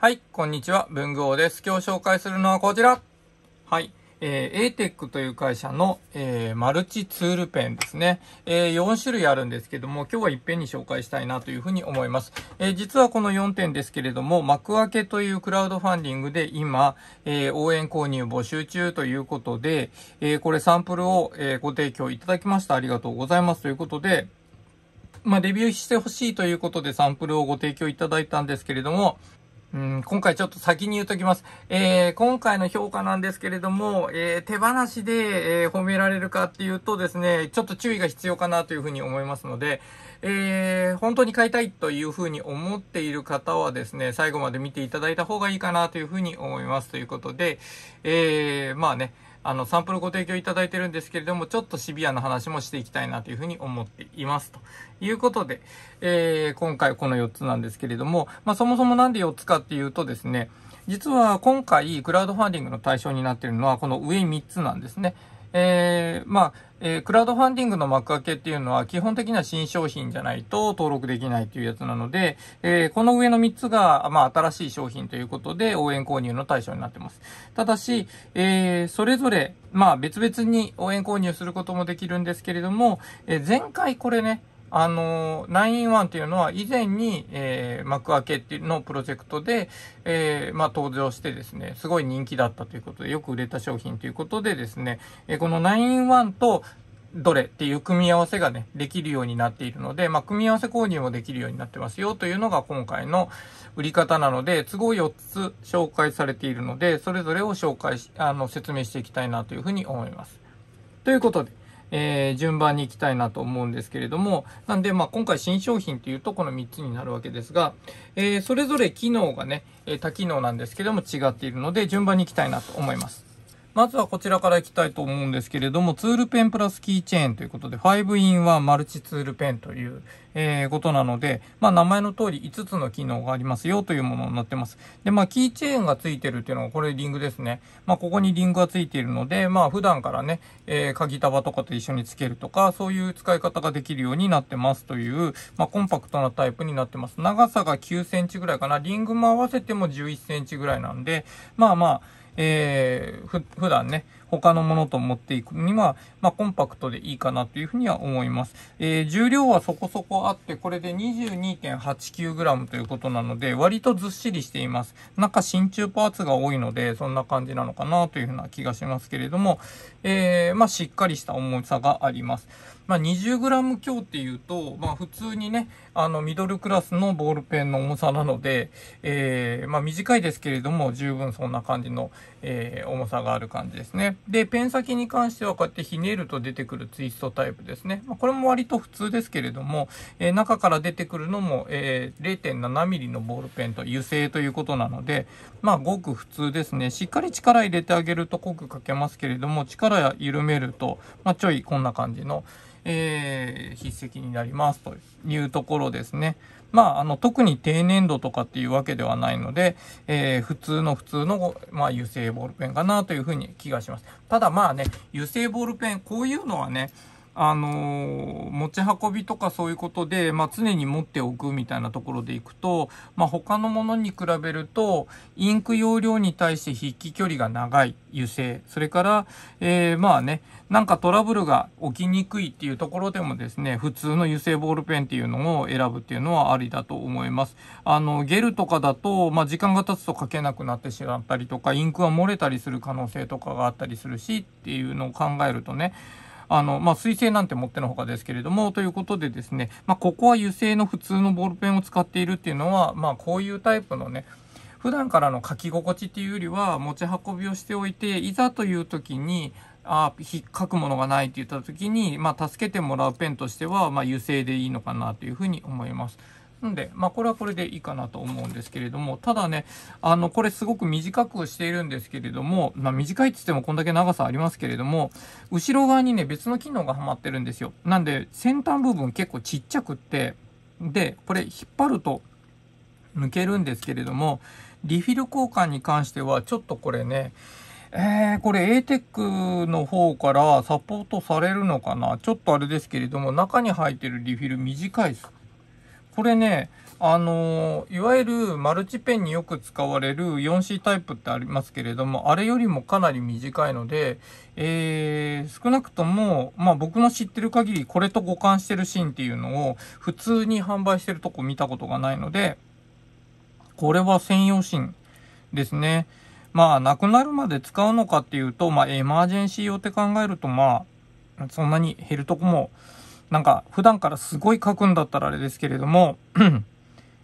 はい、こんにちは、文具王です。今日紹介するのはこちら。はい、えー、ATEC という会社の、えー、マルチツールペンですね、えー、4種類あるんですけども、今日はいっぺんに紹介したいなというふうに思います。え実はこの4点ですけれども、幕開けというクラウドファンディングで今、え応援購入募集中ということで、えこれサンプルを、えご提供いただきました。ありがとうございますということで、まあ、レビューしてほしいということでサンプルをご提供いただいたんですけれども、うん、今回ちょっと先に言っときます。えー、今回の評価なんですけれども、えー、手放しで、えー、褒められるかっていうとですね、ちょっと注意が必要かなというふうに思いますので、えー、本当に買いたいというふうに思っている方はですね、最後まで見ていただいた方がいいかなというふうに思います。ということで、えー、まあね、あの、サンプルご提供いただいてるんですけれども、ちょっとシビアな話もしていきたいなというふうに思っています。ということで、えー、今回この4つなんですけれども、まあ、そもそもなんで4つかっていうとですね、実は今回、クラウドファンディングの対象になっているのは、この上3つなんですね。えー、まあ、えー、クラウドファンディングの幕開けっていうのは基本的には新商品じゃないと登録できないっていうやつなので、えー、この上の3つが、まあ、新しい商品ということで応援購入の対象になってます。ただし、えー、それぞれ、まあ、別々に応援購入することもできるんですけれども、え前回これね、あの、9-1っていうのは以前に、えー、幕開けっていうのプロジェクトで、えー、まあ、登場してですね、すごい人気だったということで、よく売れた商品ということでですね、えー、この9-1と、どれっていう組み合わせがね、できるようになっているので、まあ、組み合わせ購入もできるようになってますよというのが今回の売り方なので、都合4つ紹介されているので、それぞれを紹介し、あの、説明していきたいなというふうに思います。ということで、えー、順番に行きたいなと思うんですけれども、なんで、まあ、今回新商品というとこの3つになるわけですが、えー、それぞれ機能がね、え多機能なんですけども違っているので、順番に行きたいなと思います。まずはこちらからいきたいと思うんですけれども、ツールペンプラスキーチェーンということで、5-in-1 マルチツールペンという、えー、ことなので、まあ、名前の通り5つの機能がありますよというものになってます。で、まあ、キーチェーンが付いてるっていうのは、これリングですね。まあ、ここにリングが付いているので、まあ、普段からね、えー、鍵束とかと一緒につけるとか、そういう使い方ができるようになってますという、まあ、コンパクトなタイプになってます。長さが9センチぐらいかな。リングも合わせても11センチぐらいなんで、まあまあ、えー、ふ、普段ね、他のものと持っていくには、まあ、コンパクトでいいかなというふうには思います。えー、重量はそこそこあって、これで 22.89g ということなので、割とずっしりしています。中真鍮パーツが多いので、そんな感じなのかなというふうな気がしますけれども、えー、まあ、しっかりした重さがあります。まあ、20g 強っていうと、まあ、普通にね、あの、ミドルクラスのボールペンの重さなので、えー、まあ、短いですけれども、十分そんな感じの、えー、重さがある感じですね。で、ペン先に関してはこうやってひねると出てくるツイストタイプですね。まあ、これも割と普通ですけれども、えー、中から出てくるのも、えー、0.7ミリのボールペンと油性ということなので、まあ、ごく普通ですね。しっかり力入れてあげると濃く書けますけれども、力緩めると、まあ、ちょいこんな感じの、えー、筆跡になりますというところろですね。まあ、あの特に低粘土とかっていうわけではないので、えー、普通の普通の、まあ、油性ボールペンかなというふうに気がします。ただまあね、油性ボールペン、こういうのはね、あのー、持ち運びとかそういうことで、まあ、常に持っておくみたいなところでいくと、まあ、他のものに比べると、インク容量に対して筆記距離が長い油性、それから、えー、まあね、なんかトラブルが起きにくいっていうところでもですね、普通の油性ボールペンっていうのを選ぶっていうのはありだと思います。あの、ゲルとかだと、まあ、時間が経つと書けなくなってしまったりとか、インクが漏れたりする可能性とかがあったりするしっていうのを考えるとね、あの、まあ、水性なんてもってのほかですけれども、ということでですね、まあ、ここは油性の普通のボールペンを使っているっていうのは、まあ、こういうタイプのね、普段からの書き心地っていうよりは持ち運びをしておいていざという時にあ書くものがないって言った時に、まあ、助けてもらうペンとしては、まあ、油性でいいのかなというふうに思います。なんで、まあ、これはこれでいいかなと思うんですけれども、ただね、あの、これすごく短くしているんですけれども、まあ、短いって言ってもこんだけ長さありますけれども、後ろ側にね、別の機能がはまってるんですよ。なんで、先端部分結構ちっちゃくって、で、これ引っ張ると抜けるんですけれども、リフィル交換に関しては、ちょっとこれね、えー、これ ATEC の方からサポートされるのかなちょっとあれですけれども、中に入ってるリフィル短いです。これね、あのー、いわゆるマルチペンによく使われる 4C タイプってありますけれども、あれよりもかなり短いので、えー、少なくとも、まあ僕の知ってる限りこれと互換してるシーンっていうのを普通に販売してるとこ見たことがないので、これは専用シーンですね。まあ、なくなるまで使うのかっていうと、まあ、エマージェンシー用って考えると、まあ、そんなに減るとこも、なんか、普段からすごい書くんだったらあれですけれども、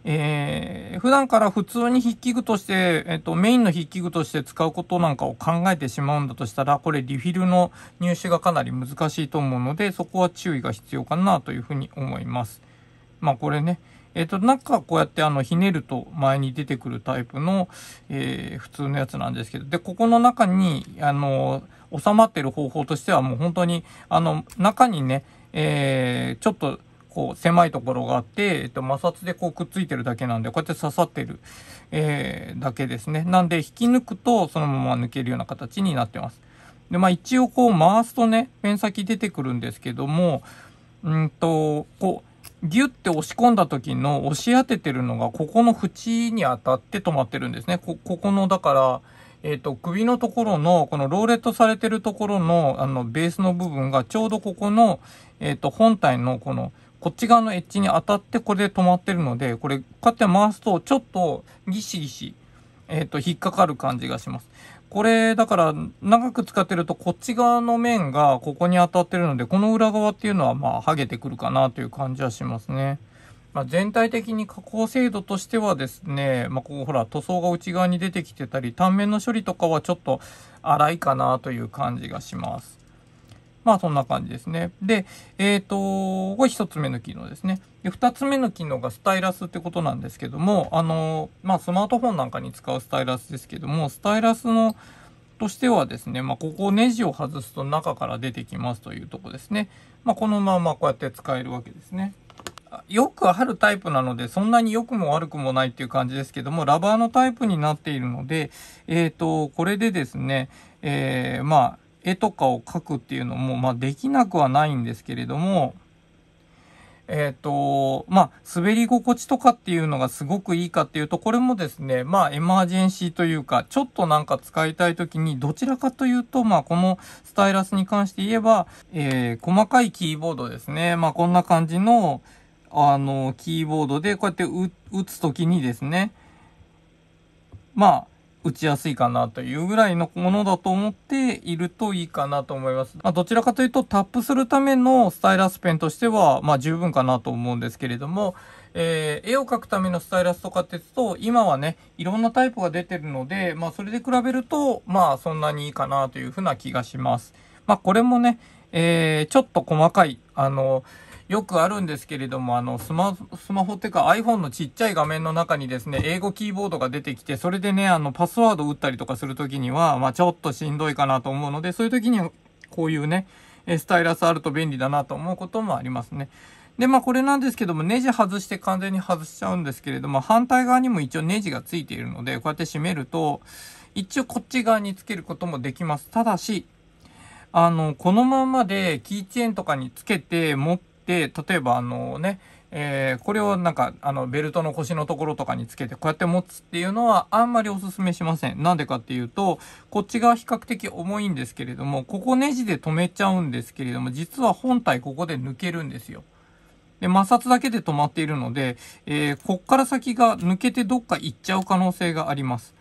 えー、普段から普通に筆記具として、えっ、と、メインの筆記具として使うことなんかを考えてしまうんだとしたら、これリフィルの入手がかなり難しいと思うので、そこは注意が必要かなというふうに思います。まあこれね、えっ、ー、と、中こうやってあの、ひねると前に出てくるタイプの、えー、普通のやつなんですけど、で、ここの中に、あの、収まってる方法としてはもう本当に、あの、中にね、えー、ちょっと、こう狭いところがあって、えっと、摩擦でこうくっついてるだけなんで、こうやって刺さってる、えー、だけですね。なんで、引き抜くとそのまま抜けるような形になってます。で、まあ一応こう回すとね、ペン先出てくるんですけども、うんと、こギュッて押し込んだ時の押し当ててるのが、ここの縁に当たって止まってるんですね。こ、ここの、だから、えっ、ー、と、首のところの、このローレットされてるところの、あの、ベースの部分が、ちょうどここの、えっ、ー、と、本体の、この、こっち側のエッジに当たって、これで止まってるので、これ、こうやって回すと、ちょっと、ギシギシ、えっ、ー、と、引っかかる感じがします。これ、だから、長く使ってると、こっち側の面がここに当たってるので、この裏側っていうのは、まあ、剥げてくるかなという感じはしますね。まあ、全体的に加工精度としてはですね、まあ、ここほら、塗装が内側に出てきてたり、単面の処理とかはちょっと粗いかなという感じがします。まあそんな感じですね。で、えっ、ー、と、これ一つ目の機能ですね。で、二つ目の機能がスタイラスってことなんですけども、あの、まあスマートフォンなんかに使うスタイラスですけども、スタイラスのとしてはですね、まあ、ここネジを外すと中から出てきますというとこですね。まあ、このままこうやって使えるわけですね。よくあるタイプなので、そんなに良くも悪くもないっていう感じですけども、ラバーのタイプになっているので、えっ、ー、と、これでですね、えー、まあ、絵とかを描くっていうのも、まあ、できなくはないんですけれども、えっ、ー、と、まあ、滑り心地とかっていうのがすごくいいかっていうと、これもですね、まあ、エマージェンシーというか、ちょっとなんか使いたい時に、どちらかというと、まあ、このスタイラスに関して言えば、えー、細かいキーボードですね。まあ、こんな感じの、あの、キーボードで、こうやって打つ時にですね、まあ、打ちやすいかなというぐらいのものだと思っているといいかなと思います。まあ、どちらかというとタップするためのスタイラスペンとしては、まあ、十分かなと思うんですけれども、えー、絵を描くためのスタイラスとかって言うと、今はね、いろんなタイプが出てるので、まあ、それで比べると、まあ、そんなにいいかなというふうな気がします。まあ、これもね、えー、ちょっと細かい、あのよくあるんですけれども、あの、スマ、スマホってか iPhone のちっちゃい画面の中にですね、英語キーボードが出てきて、それでね、あの、パスワード打ったりとかするときには、まあ、ちょっとしんどいかなと思うので、そういうときにこういうね、スタイラスあると便利だなと思うこともありますね。で、まあこれなんですけども、ネジ外して完全に外しちゃうんですけれども、反対側にも一応ネジがついているので、こうやって締めると、一応こっち側につけることもできます。ただし、あの、このままでキーチェーンとかにつけて、で、例えばあのね、えー、これをなんか、あの、ベルトの腰のところとかにつけて、こうやって持つっていうのはあんまりおすすめしません。なんでかっていうと、こっち側比較的重いんですけれども、ここネジで止めちゃうんですけれども、実は本体ここで抜けるんですよ。で、摩擦だけで止まっているので、えー、こっから先が抜けてどっか行っちゃう可能性があります。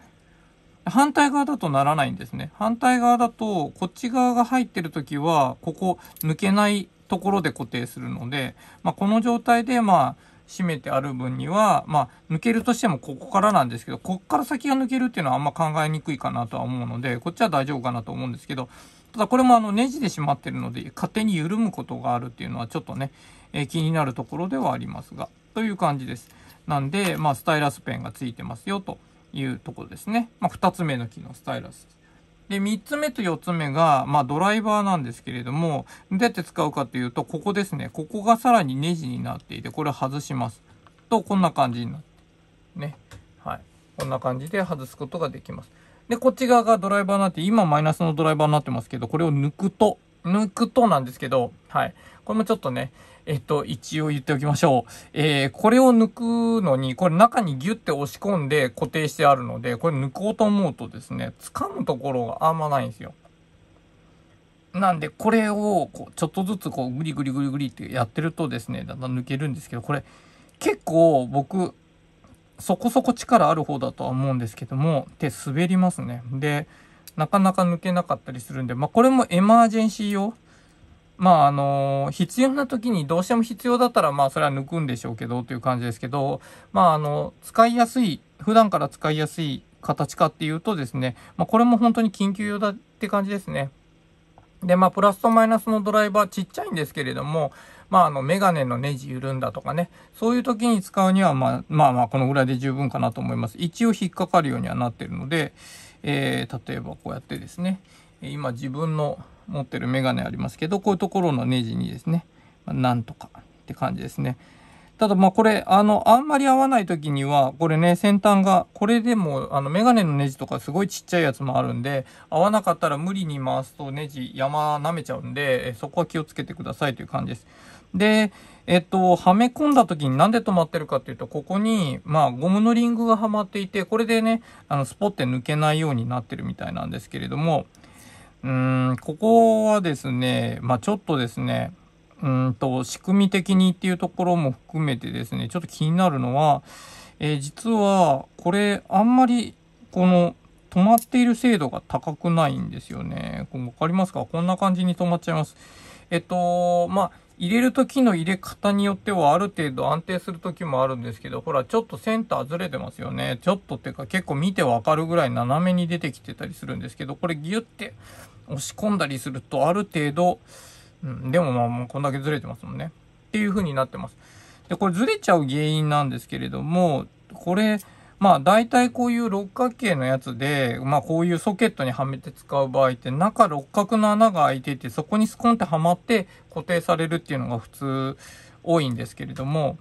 反対側だとならないんですね。反対側だと、こっち側が入ってる時は、ここ抜けないところで固定するので、まあ、この状態で、まあ、締めてある分には、まあ、抜けるとしてもここからなんですけど、こっから先が抜けるっていうのはあんま考えにくいかなとは思うので、こっちは大丈夫かなと思うんですけど、ただこれもあの、ネジでしまってるので、勝手に緩むことがあるっていうのはちょっとね、えー、気になるところではありますが、という感じです。なんで、まあ、スタイラスペンがついてますよというところですね。まあ、2つ目の機能、スタイラスで、3つ目と4つ目が、まあ、ドライバーなんですけれども、どうやって使うかというと、ここですね。ここがさらにネジになっていて、これ外します。と、こんな感じになって。ね。はい。こんな感じで外すことができます。で、こっち側がドライバーになって、今マイナスのドライバーになってますけど、これを抜くと、抜くとなんですけど、はい。これもちょっとね、えっと、一応言っておきましょう。えー、これを抜くのに、これ中にギュって押し込んで固定してあるので、これ抜こうと思うとですね、掴むところがあんまないんですよ。なんで、これを、こう、ちょっとずつ、こう、グリグリグリグリってやってるとですね、だんだん抜けるんですけど、これ、結構僕、そこそこ力ある方だとは思うんですけども、手滑りますね。で、なかなか抜けなかったりするんで、まあ、これもエマージェンシー用まああの、必要な時にどうしても必要だったら、まあそれは抜くんでしょうけどという感じですけど、まああの、使いやすい、普段から使いやすい形かっていうとですね、まあこれも本当に緊急用だって感じですね。で、まあプラスとマイナスのドライバーちっちゃいんですけれども、まああのメガネのネジ緩んだとかね、そういう時に使うには、まあ、まあまあこのぐらいで十分かなと思います。一応引っかかるようにはなってるので、えー、例えばこうやってですね、今自分の持ってるメガネありますけど、こういうところのネジにですね、まあ、なんとかって感じですね。ただまあこれ、あの、あんまり合わない時には、これね、先端が、これでも、あの、メガネのネジとかすごいちっちゃいやつもあるんで、合わなかったら無理に回すとネジ山舐めちゃうんで、そこは気をつけてくださいという感じです。で、えっと、はめ込んだ時になんで止まってるかっていうと、ここに、まあ、ゴムのリングがはまっていて、これでね、あの、スポッて抜けないようになってるみたいなんですけれども、うん、ここはですね、まあ、ちょっとですね、うんと、仕組み的にっていうところも含めてですね、ちょっと気になるのは、えー、実は、これ、あんまり、この、止まっている精度が高くないんですよね。こ分かりますかこんな感じに止まっちゃいます。えっと、まあ、入れる時の入れ方によってはある程度安定する時もあるんですけど、ほら、ちょっとセンターずれてますよね。ちょっとっていうか結構見てわかるぐらい斜めに出てきてたりするんですけど、これギュって押し込んだりすると、ある程度、うん、でもまあもうこんだけずれてますもんね。っていう風になってます。で、これずれちゃう原因なんですけれども、これ、まあ大体こういう六角形のやつで、まあこういうソケットにはめて使う場合って中六角の穴が開いていてそこにスコンってはまって固定されるっていうのが普通多いんですけれども、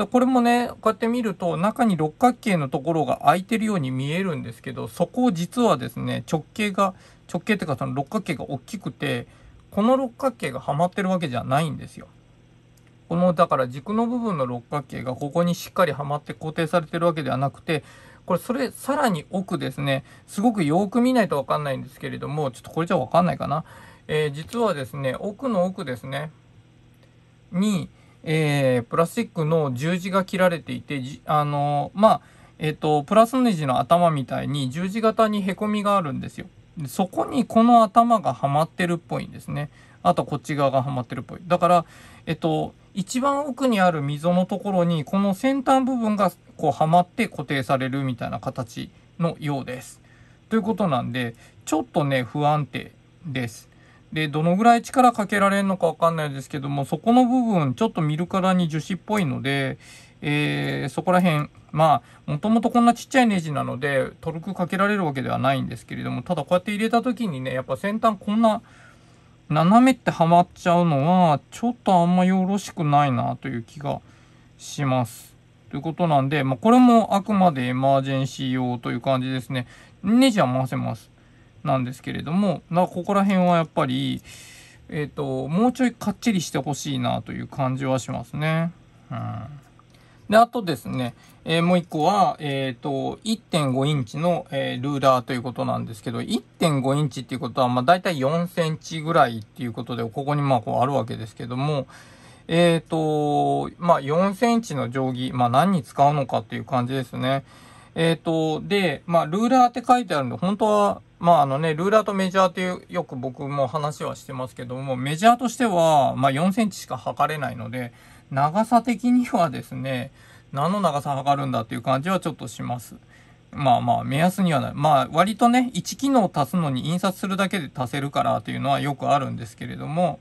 でこれもね、こうやって見ると中に六角形のところが空いてるように見えるんですけど、そこを実はですね、直径が、直径っていうかその六角形が大きくて、この六角形がはまってるわけじゃないんですよ。この、だから軸の部分の六角形がここにしっかりはまって固定されてるわけではなくて、これそれさらに奥ですね、すごくよく見ないとわかんないんですけれども、ちょっとこれじゃわかんないかな。えー、実はですね、奥の奥ですね、に、えー、プラスチックの十字が切られていて、あのまあ、えっ、ー、と、プラスネジの頭みたいに十字型にへこみがあるんですよ。でそこにこの頭がはまってるっぽいんですね。あとこっち側がはまってるっぽい。だから、えっ、ー、と、一番奥にある溝のところにこの先端部分がこうはまって固定されるみたいな形のようです。ということなんで、ちょっとね、不安定です。で、どのぐらい力かけられるのかわかんないですけども、そこの部分、ちょっと見るからに樹脂っぽいので、えー、そこら辺、まあ、もともとこんなちっちゃいネジなので、トルクかけられるわけではないんですけれども、ただこうやって入れた時にね、やっぱ先端こんな、斜めってはまっちゃうのは、ちょっとあんまよろしくないなという気がします。ということなんで、まあ、これもあくまでエマージェンシー用という感じですね。ネジは回せます。なんですけれども、なここら辺はやっぱり、えっ、ー、と、もうちょいかっちりしてほしいなという感じはしますね。うん。で、あとですね、えー、もう一個は、えっ、ー、と、1.5インチの、えー、ルーラーということなんですけど、1.5インチっていうことは、まあ、大体4センチぐらいっていうことで、ここにまあ、こうあるわけですけども、えっ、と、まあ、4センチの定規、まあ、何に使うのかっていう感じですね。えっ、と、で、まあ、ルーラーって書いてあるんで、本当はまああのね、ルーラーとメジャーっていうよく僕も話はしてますけども、メジャーとしては、まあ、4センチしか測れないので、長さ的にはですね、何の長さ測るんだっていう感じはちょっとします。まあまあ、目安にはない。まあ、割とね、1機能足すのに印刷するだけで足せるからっていうのはよくあるんですけれども、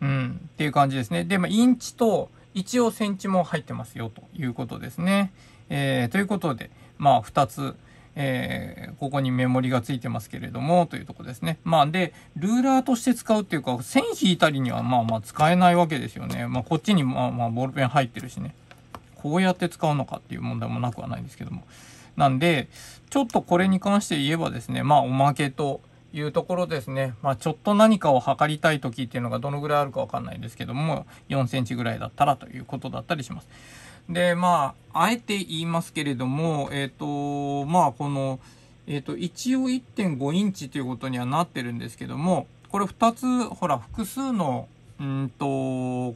うん、っていう感じですね。で、まあ、インチと、一応センチも入ってますよということですね。えー、ということで、まあ、2つ。えー、ここにメモリがついてますけれども、というとこですね。まあ、で、ルーラーとして使うっていうか、線引いたりにはまあまあ使えないわけですよね。まあ、こっちにまあまあボールペン入ってるしね。こうやって使うのかっていう問題もなくはないんですけども。なんで、ちょっとこれに関して言えばですね、まあ、おまけと、いうところですね。まあ、ちょっと何かを測りたい時っていうのがどのぐらいあるかわかんないですけども、4センチぐらいだったらということだったりします。で、まあ、あえて言いますけれども、えっ、ー、と、まあ、この、えっ、ー、と、一応1.5インチということにはなってるんですけども、これ2つ、ほら、複数の、うんと、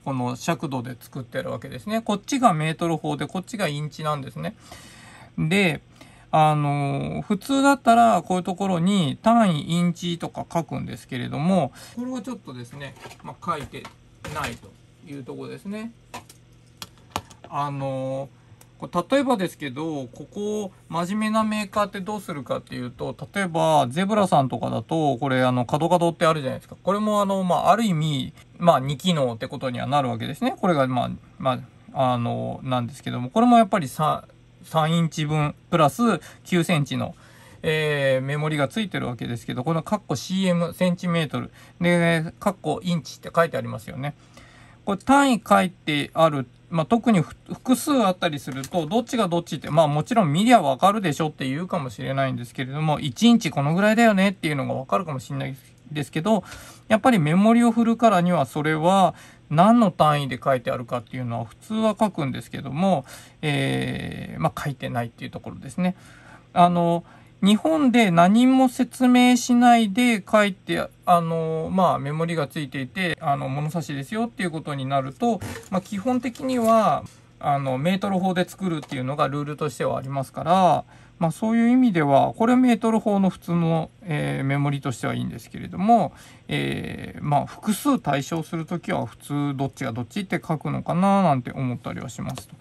この尺度で作ってるわけですね。こっちがメートル法で、こっちがインチなんですね。で、あの普通だったらこういうところに単位インチとか書くんですけれども、これはちょっとですね、まあ、書いてないというとこですね。あの例えばですけどここ真面目なメーカーってどうするかっていうと例えばゼブラさんとかだとこれあの角角ってあるじゃないですかこれもあの、まあ、ある意味、まあ、2機能ってことにはなるわけですねこれがまあ、まあ、あのなんですけどもこれもやっぱり 3, 3インチ分プラス9センチの、えー、メモリがついてるわけですけどこのカッコ CM センチメートルでカッコインチって書いてありますよね。これ単位書いてある、まあ、特に複数あったりすると、どっちがどっちって、まあもちろん見りゃわかるでしょって言うかもしれないんですけれども、1日このぐらいだよねっていうのがわかるかもしれないですけど、やっぱりメモリを振るからにはそれは何の単位で書いてあるかっていうのは普通は書くんですけども、えー、まあ書いてないっていうところですね。あの、日本で何も説明しないで書いて、あの、まあ、メモリがついていて、あの、物差しですよっていうことになると、まあ、基本的には、あの、メートル法で作るっていうのがルールとしてはありますから、まあ、そういう意味では、これメートル法の普通の、えー、メモリとしてはいいんですけれども、えー、まあ、複数対象するときは普通どっちがどっちって書くのかななんて思ったりはしますと。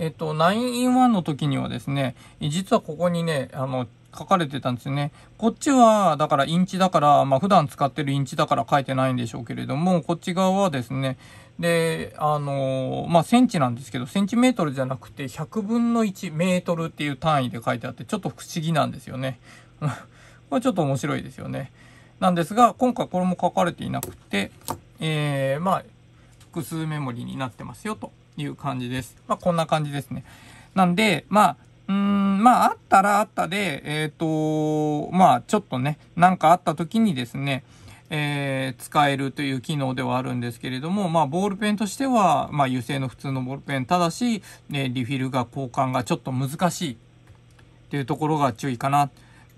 えっと、9-in-1 の時にはですね、実はここにね、あの、書かれてたんですよね。こっちは、だからインチだから、まあ普段使ってるインチだから書いてないんでしょうけれども、こっち側はですね、で、あのー、まあセンチなんですけど、センチメートルじゃなくて100分の1メートルっていう単位で書いてあって、ちょっと不思議なんですよね。これちょっと面白いですよね。なんですが、今回これも書かれていなくて、えー、まあ、複数メモリになってますよと。いう感じです。まあ、こんな感じですね。なんで、まあ、うん、まあ、あったらあったで、えっ、ー、と、まあ、ちょっとね、なんかあった時にですね、えー、使えるという機能ではあるんですけれども、まあ、ボールペンとしては、まあ、油性の普通のボールペン、ただし、ね、リフィルが交換がちょっと難しいっていうところが注意かな。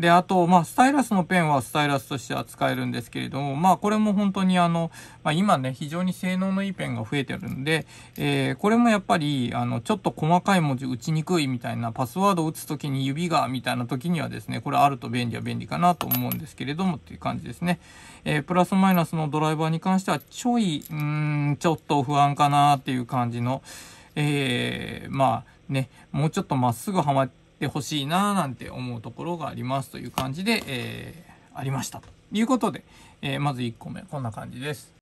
で、あと、まあ、スタイラスのペンはスタイラスとしては使えるんですけれども、まあ、これも本当にあの、まあ、今ね、非常に性能のいいペンが増えてるんで、えー、これもやっぱり、あの、ちょっと細かい文字打ちにくいみたいな、パスワード打つときに指が、みたいなときにはですね、これあると便利は便利かなと思うんですけれどもっていう感じですね。えー、プラスマイナスのドライバーに関しては、ちょい、うん、ちょっと不安かなっていう感じの、えー、まあ、ね、もうちょっとまっすぐはまって、ってほしいななんて思うところがありますという感じで、えー、ありました。ということで、えー、まず1個目、こんな感じです。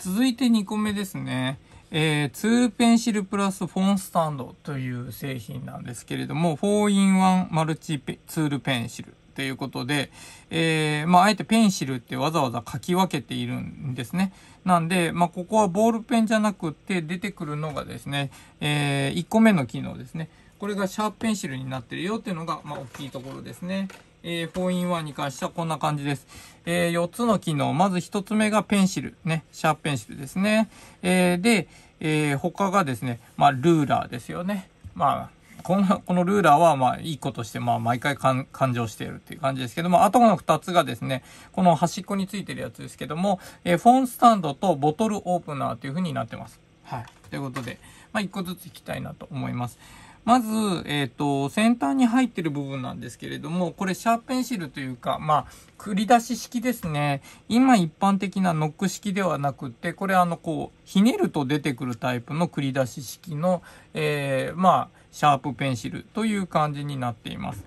続いて2個目ですね。えー、2ペンシルプラスフォンスタンドという製品なんですけれども、4-in-1 マルチツールペンシルということで、えー、まあ、あえてペンシルってわざわざ書き分けているんですね。なんで、まあ、ここはボールペンじゃなくて出てくるのがですね、えー、1個目の機能ですね。これがシャープペンシルになってるよっていうのが、まあ、大きいところですね。えー、4-in-1 に関してはこんな感じです。えー、4つの機能。まず1つ目がペンシル。ね。シャープペンシルですね。えー、で、えー、他がですね、まあ、ルーラーですよね。まあ、この、このルーラーは、まあ、いい子として、まあ、毎回勘、勘定しているっていう感じですけども、あとの2つがですね、この端っこについてるやつですけども、えー、フォンスタンドとボトルオープナーという風になってます。はい。ということで、まあ、1個ずついきたいなと思います。まず、えっ、ー、と、先端に入ってる部分なんですけれども、これシャーペンシルというか、まあ、繰り出し式ですね。今一般的なノック式ではなくて、これあの、こう、ひねると出てくるタイプの繰り出し式の、えー、まあ、シャープペンシルという感じになっています。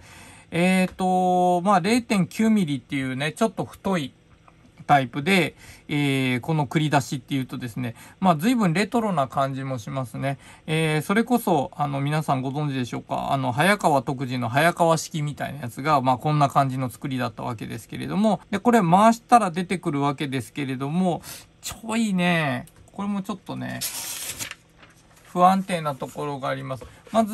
えっ、ー、と、まあ、0.9ミリっていうね、ちょっと太いタイプで、えー、この繰り出しっていうとですね、まあ随分レトロな感じもしますね。えー、それこそ、あの皆さんご存知でしょうか、あの早川徳次の早川式みたいなやつが、まあこんな感じの作りだったわけですけれども、で、これ回したら出てくるわけですけれども、ちょいね、これもちょっとね、不安定なところがあります。まず、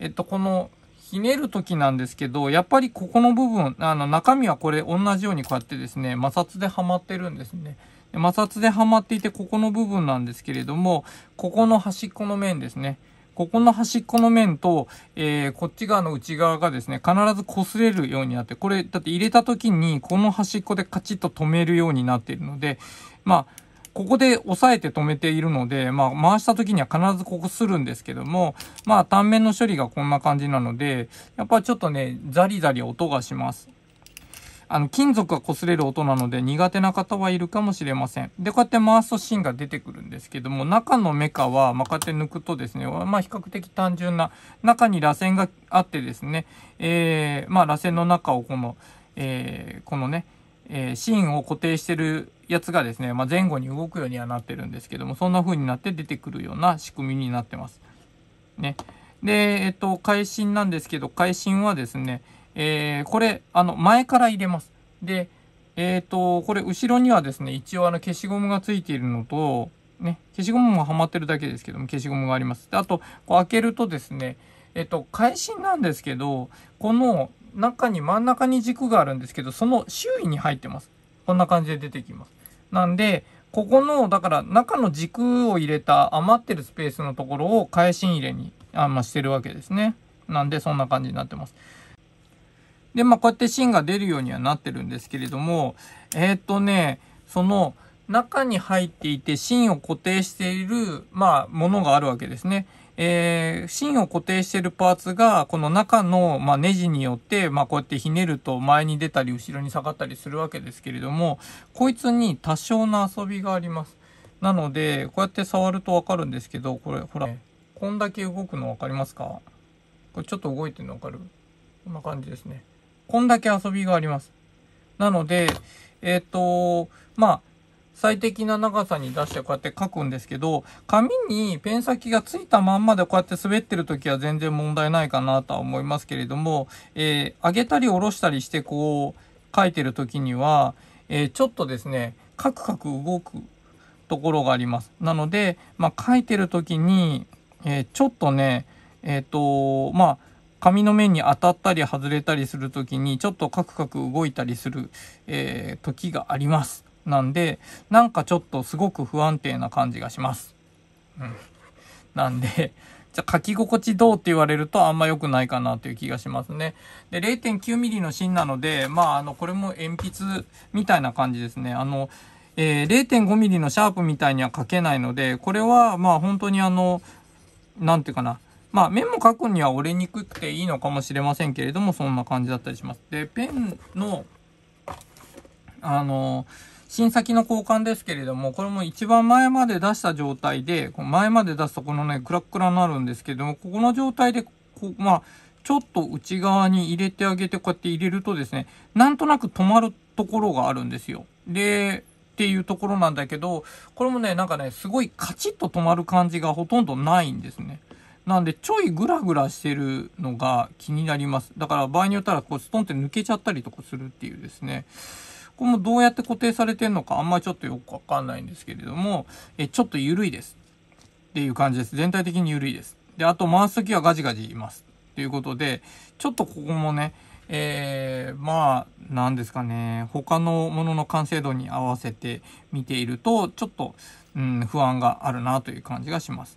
えっと、このひねる時なんですけど、やっぱりここの部分、あの中身はこれ同じようにこうやってですね、摩擦ではまってるんですね。摩擦ではまっていて、ここの部分なんですけれども、ここの端っこの面ですね。ここの端っこの面と、えー、こっち側の内側がですね、必ず擦れるようになって、これ、だって入れた時に、この端っこでカチッと止めるようになっているので、まあ、ここで押さえて止めているので、まあ、回した時には必ずここするんですけども、まあ、単面の処理がこんな感じなので、やっぱちょっとね、ザリザリ音がします。あの、金属が擦れる音なので苦手な方はいるかもしれません。で、こうやって回すと芯が出てくるんですけども、中のメカは、まあ、こうやって抜くとですね、まあ、比較的単純な、中に螺旋があってですね、えー、まあ、螺旋の中をこの、えー、このね、えー、芯を固定してるやつがですね、まあ、前後に動くようにはなってるんですけども、そんな風になって出てくるような仕組みになってます。ね。で、えっと、会心なんですけど、会心はですね、えー、これ、あの、前から入れます。で、えっ、と、これ、後ろにはですね、一応あの、消しゴムがついているのと、ね、消しゴムもはまってるだけですけども、消しゴムがあります。で、あと、こう開けるとですね、えっ、と、会心なんですけど、この、中に真ん中に軸があるんですけど、その周囲に入ってます。こんな感じで出てきます。なんで、ここの、だから中の軸を入れた余ってるスペースのところを返し入れに、あまあ、してるわけですね。なんでそんな感じになってます。で、まあこうやって芯が出るようにはなってるんですけれども、えー、っとね、その中に入っていて芯を固定している、まあものがあるわけですね。えー、芯を固定してるパーツが、この中の、まあ、ネジによって、まあ、こうやってひねると前に出たり後ろに下がったりするわけですけれども、こいつに多少の遊びがあります。なので、こうやって触るとわかるんですけど、これ、ほら、こんだけ動くのわかりますかこれちょっと動いてるのわかるこんな感じですね。こんだけ遊びがあります。なので、えっ、ー、と、まあ、最適な長さに出してこうやって書くんですけど、紙にペン先がついたまんまでこうやって滑ってる時は全然問題ないかなとは思いますけれども、えー、上げたり下ろしたりしてこう書いてる時には、えー、ちょっとですね、カクカク動くところがあります。なので、まあ、書いてる時に、えー、ちょっとね、えっ、とまあ、紙の面に当たったり外れたりする時にちょっとカクカク動いたりする、え時があります。なんで、なんかちょっとすごく不安定な感じがします。うん。なんで、じゃ書き心地どうって言われるとあんま良くないかなという気がしますね。で、0.9mm の芯なので、まあ、あの、これも鉛筆みたいな感じですね。あの、えー、0.5mm のシャープみたいには書けないので、これは、まあ、本当にあの、なんていうかな。まあ、メモ書くには折れにくくていいのかもしれませんけれども、そんな感じだったりします。で、ペンの、あの新先の交換ですけれども、これも一番前まで出した状態で、前まで出すとこのね、クラックラになるんですけども、ここの状態で、こまあ、ちょっと内側に入れてあげて、こうやって入れるとですね、なんとなく止まるところがあるんですよ。で、っていうところなんだけど、これもね、なんかね、すごいカチッと止まる感じがほとんどないんですね。なんで、ちょいグラグラしてるのが気になります。だから場合によったら、こう、ストンって抜けちゃったりとかするっていうですね。これもどうやって固定されてるのかあんまりちょっとよくわかんないんですけれども、え、ちょっと緩いです。っていう感じです。全体的に緩いです。で、あと回すときはガジガジいます。ということで、ちょっとここもね、えー、まあ、なんですかね、他のものの完成度に合わせて見ていると、ちょっと、うん、不安があるなという感じがします。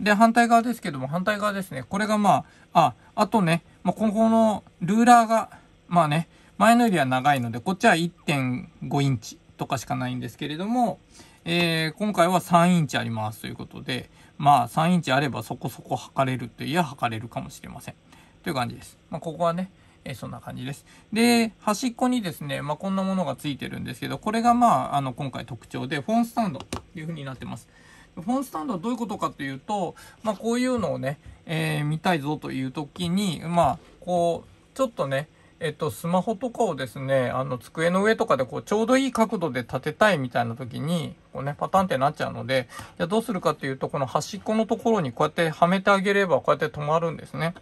で、反対側ですけども、反対側ですね。これがまあ、あ、あとね、まあ、ここのルーラーが、まあね、前のよりは長いので、こっちは1.5インチとかしかないんですけれども、えー、今回は3インチありますということで、まあ3インチあればそこそこ測れるといえば測れるかもしれません。という感じです。まあ、ここはね、えー、そんな感じです。で、端っこにですね、まあ、こんなものがついてるんですけど、これがまあ、あの、今回特徴で、フォンスタンドという風になってます。フォンスタンドはどういうことかというと、まあ、こういうのをね、えー、見たいぞという時に、まあ、こう、ちょっとね、えっと、スマホとかをですね、あの、机の上とかでこう、ちょうどいい角度で立てたいみたいな時に、こうね、パタンってなっちゃうので、じゃどうするかっていうと、この端っこのところにこうやってはめてあげれば、こうやって止まるんですね。わ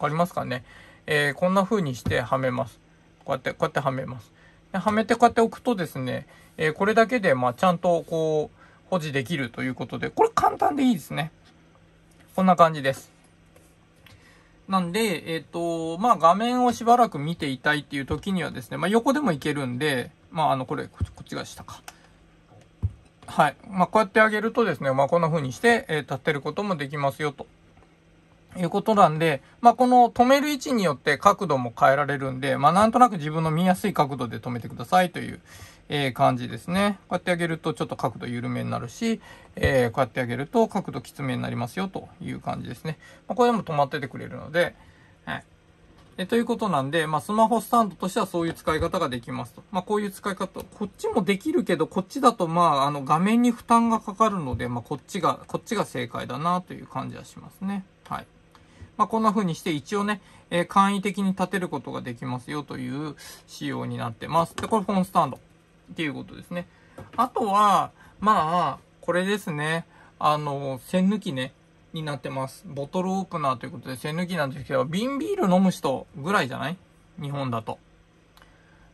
かりますかねえー、こんな風にしてはめます。こうやって、こうやってはめます。ではめてこうやって置くとですね、えー、これだけで、まあ、ちゃんとこう、保持できるということで、これ簡単でいいですね。こんな感じです。なんで、えっ、ー、と、まあ、画面をしばらく見ていたいっていう時にはですね、まあ、横でもいけるんで、まあ、あの、これ、こっちが下か。はい。まあ、こうやってあげるとですね、まあ、こんな風にして、えー、立てることもできますよ、ということなんで、まあ、この止める位置によって角度も変えられるんで、まあ、なんとなく自分の見やすい角度で止めてくださいという、え感じですね。こうやってあげるとちょっと角度緩めになるし、えー、こうやってあげると角度きつめになりますよという感じですね。まあ、これも止まっててくれるので、はい。えということなんで、まあ、スマホスタンドとしてはそういう使い方ができますと。まあ、こういう使い方、こっちもできるけど、こっちだと、まあ、あの、画面に負担がかかるので、まあ、こっちが、こっちが正解だなという感じはしますね。はい。まあ、こんな風にして一応ね、えー、簡易的に立てることができますよという仕様になってます。で、これフォンスタンド。っていうことですね。あとは、まあ、これですね。あの、栓抜きね、になってます。ボトルオープナーということで、栓抜きなんですけど、瓶ビール飲む人ぐらいじゃない日本だと。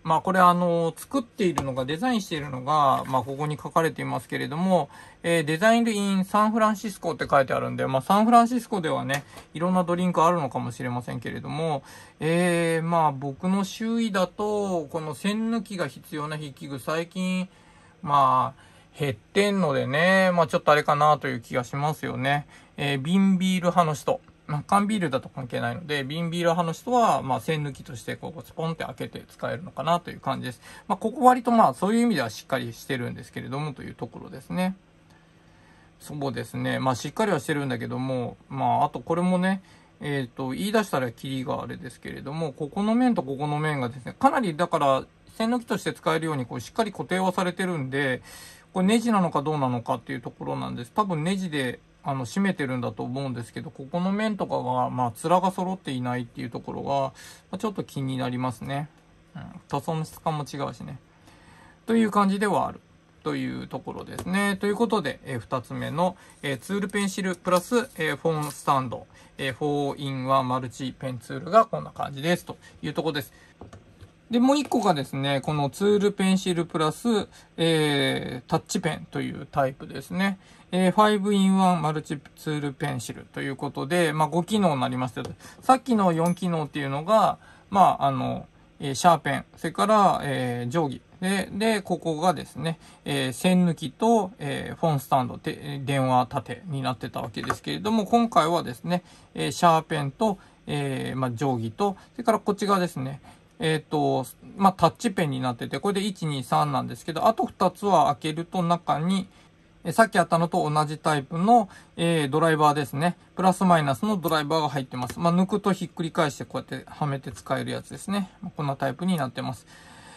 まあこれあの、作っているのが、デザインしているのが、まあここに書かれていますけれども、えー、デザインルインサンフランシスコって書いてあるんで、まあサンフランシスコではね、いろんなドリンクあるのかもしれませんけれども、えー、まあ僕の周囲だと、この栓抜きが必要な筆記具、最近、まあ、減ってんのでね、まあちょっとあれかなという気がしますよね。えー、瓶ビール派の人。まあ、缶ビールだと関係ないので、瓶ビール派の人は、まあ、栓抜きとして、こう、スポンって開けて使えるのかなという感じです。まあ、ここ割とまあ、そういう意味ではしっかりしてるんですけれども、というところですね。そうですね。まあ、しっかりはしてるんだけども、まあ、あとこれもね、えっ、ー、と、言い出したらキリがあれですけれども、ここの面とここの面がですね、かなりだから、栓抜きとして使えるように、こう、しっかり固定はされてるんで、これネジなのかどうなのかっていうところなんです。多分ネジで、あの、締めてるんだと思うんですけど、ここの面とかが、まあ、面が揃っていないっていうところが、まちょっと気になりますね。うん。塗装の質感も違うしね。という感じではある。というところですね。ということで、えー、2つ目の、えー、ツールペンシルプラス、えー、フォンスタンド、え 4in1 マルチペンツールがこんな感じですというとこです。で、もう1個がですね、このツールペンシルプラス、えタッチペンというタイプですね。えー、5-in-1 マルチツールペンシルということで、まあ、5機能になりますけど、さっきの4機能っていうのが、まあ、あの、えー、シャーペン、それから、えー、定規。で、で、ここがですね、えー、線抜きと、えー、フォンスタンド電話てになってたわけですけれども、今回はですね、えー、シャーペンと、えー、まあ、定規と、それからこっち側ですね、えっ、ー、と、まあ、タッチペンになってて、これで1、2、3なんですけど、あと2つは開けると中に、えさっきあったのと同じタイプの、えドライバーですね。プラスマイナスのドライバーが入ってます。まあ、抜くとひっくり返してこうやってはめて使えるやつですね。こんなタイプになってます。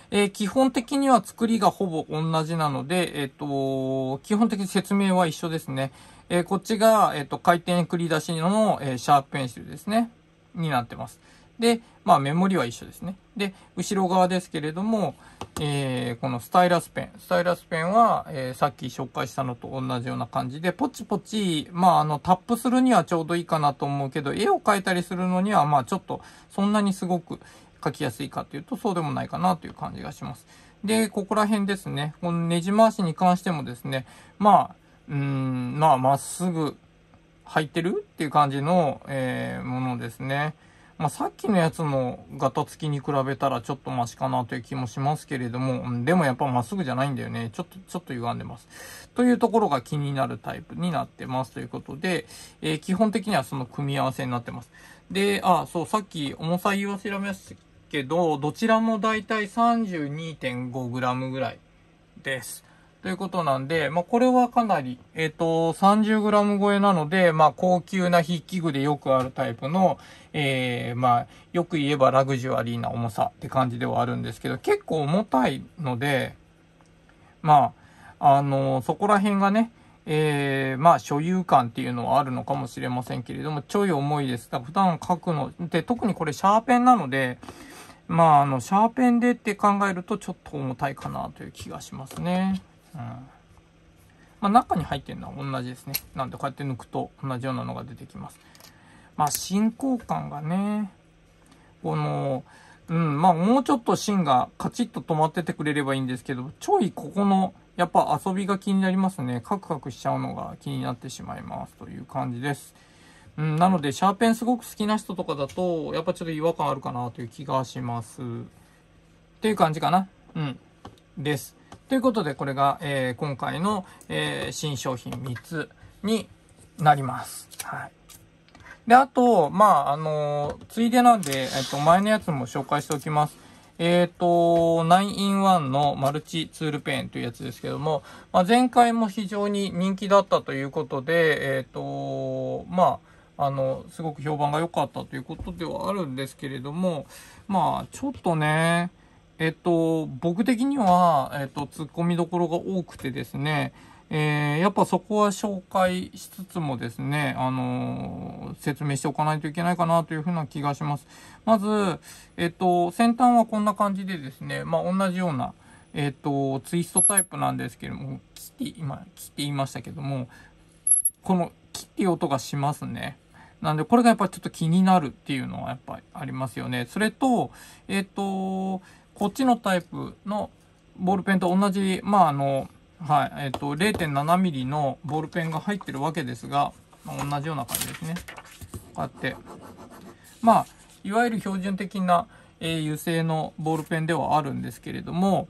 えー、基本的には作りがほぼ同じなので、えっ、と、基本的に説明は一緒ですね。えー、こっちが、えっ、と、回転繰り出しの、えシャープペンシルですね。になってます。で、まあメモリは一緒ですね。で、後ろ側ですけれども、えー、このスタイラスペン。スタイラスペンは、えー、さっき紹介したのと同じような感じで、ポチポチ、まああのタップするにはちょうどいいかなと思うけど、絵を描いたりするのには、まあちょっとそんなにすごく描きやすいかというとそうでもないかなという感じがします。で、ここら辺ですね。このねじ回しに関してもですね、まあ、うん、まあまっすぐ入ってるっていう感じの、えー、ものですね。まあ、さっきのやつのガタつきに比べたらちょっとマシかなという気もしますけれども、でもやっぱまっすぐじゃないんだよね。ちょっと、ちょっと歪んでます。というところが気になるタイプになってますということで、えー、基本的にはその組み合わせになってます。で、あ、そう、さっき重さ言い忘れましたけど、どちらもだいたい 32.5g ぐらいです。ということなんで、まあ、これはかなり、えっ、ー、と、30g 超えなので、まあ、高級な筆記具でよくあるタイプの、えー、まあ、よく言えばラグジュアリーな重さって感じではあるんですけど、結構重たいので、まあ、あのー、そこら辺がね、えー、まあ、所有感っていうのはあるのかもしれませんけれども、ちょい重いです。だ普段書くの、で、特にこれシャーペンなので、まあ、あの、シャーペンでって考えるとちょっと重たいかなという気がしますね。まあ、中に入ってるのは同じですね。なんでこうやって抜くと同じようなのが出てきます。まあ、進行感がね、この、うん、まあ、もうちょっと芯がカチッと止まっててくれればいいんですけど、ちょいここの、やっぱ遊びが気になりますね。カクカクしちゃうのが気になってしまいますという感じです。うん、なので、シャーペンすごく好きな人とかだと、やっぱちょっと違和感あるかなという気がします。っていう感じかな。うん。です。ということで、これが、えー、今回の、えー、新商品3つになります。はい。で、あと、まあ、あのー、ついでなんで、えっ、ー、と、前のやつも紹介しておきます。えっ、ー、と、9-in-1 のマルチツールペンというやつですけども、まあ、前回も非常に人気だったということで、えっ、と、まあ、あの、すごく評判が良かったということではあるんですけれども、まあ、ちょっとね、えっと、僕的には、えっと、突っ込みどころが多くてですね、えー、やっぱそこは紹介しつつもですね、あのー、説明しておかないといけないかなというふうな気がします。まず、えっと、先端はこんな感じでですね、まあ、同じような、えっと、ツイストタイプなんですけれども、キティ、今、切って言いましたけども、この切って音がしますね。なんで、これがやっぱちょっと気になるっていうのはやっぱりありますよね。それと、えっと、こっちのタイプのボールペンと同じ、まああの、はい、えっ、ー、と、0.7ミリのボールペンが入ってるわけですが、まあ、同じような感じですね。こうやって。まあ、いわゆる標準的な、えー、油性のボールペンではあるんですけれども、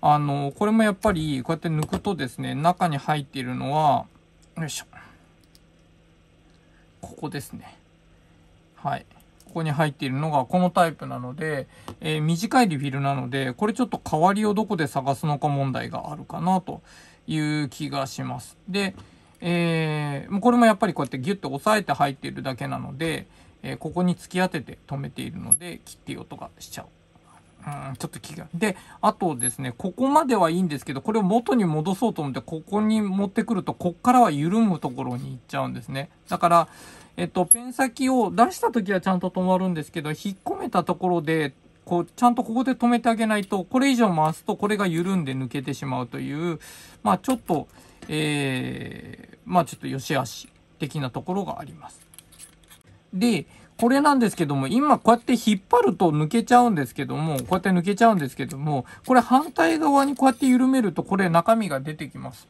あの、これもやっぱり、こうやって抜くとですね、中に入っているのは、よいしょ。ここですね。はい。ここに入っているのがこのタイプなので、えー、短いリフィルなので、これちょっと代わりをどこで探すのか問題があるかなという気がします。で、えー、これもやっぱりこうやってギュッと押さえて入っているだけなので、えー、ここに突き当てて止めているので、切って音がしちゃう。うん、ちょっと気が。で、あとですね、ここまではいいんですけど、これを元に戻そうと思って、ここに持ってくると、こっからは緩むところに行っちゃうんですね。だから、えっと、ペン先を出した時はちゃんと止まるんですけど、引っ込めたところで、こう、ちゃんとここで止めてあげないと、これ以上回すとこれが緩んで抜けてしまうという、まあちょっと、えー、まあちょっと良し悪し的なところがあります。で、これなんですけども、今こうやって引っ張ると抜けちゃうんですけども、こうやって抜けちゃうんですけども、これ反対側にこうやって緩めると、これ中身が出てきます。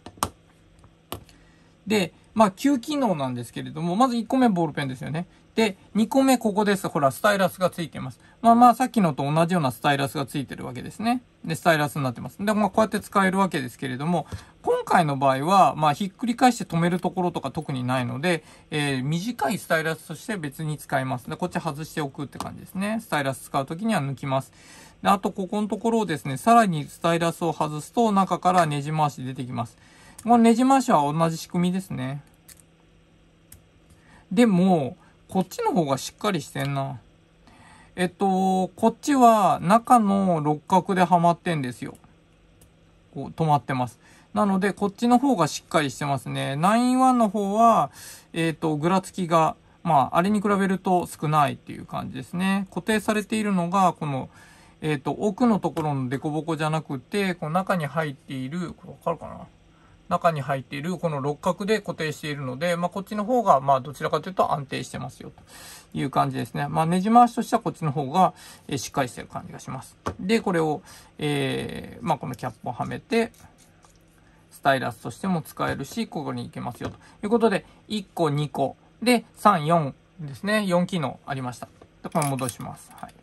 で、まあ、機能なんですけれども、まず1個目ボールペンですよね。で、2個目ここです。ほら、スタイラスがついてます。まあまあ、さっきのと同じようなスタイラスがついてるわけですね。で、スタイラスになってます。で、まあ、こうやって使えるわけですけれども、今回の場合は、まあ、ひっくり返して止めるところとか特にないので、えー、短いスタイラスとして別に使えます。で、こっち外しておくって感じですね。スタイラス使うときには抜きます。で、あと、ここのところをですね、さらにスタイラスを外すと、中からネジ回し出てきます。このネジ回しは同じ仕組みですね。でも、こっちの方がしっかりしてんな。えっと、こっちは中の六角ではまってんですよ。こう、止まってます。なので、こっちの方がしっかりしてますね。91の方は、えっ、ー、と、ぐらつきが、まあ、あれに比べると少ないっていう感じですね。固定されているのが、この、えっ、ー、と、奥のところの凸凹じゃなくて、この中に入っている、これわかるかな中に入っているこの六角で固定しているので、まあ、こっちの方が、まあ、どちらかというと安定してますよ、という感じですね。まあ、ねじ回しとしてはこっちの方が、えしっかりしてる感じがします。で、これを、えー、まあ、このキャップをはめて、スタイラスとしても使えるし、ここに行けますよ、ということで、1個、2個、で、3、4ですね。4機能ありました。で、これ戻します。はい。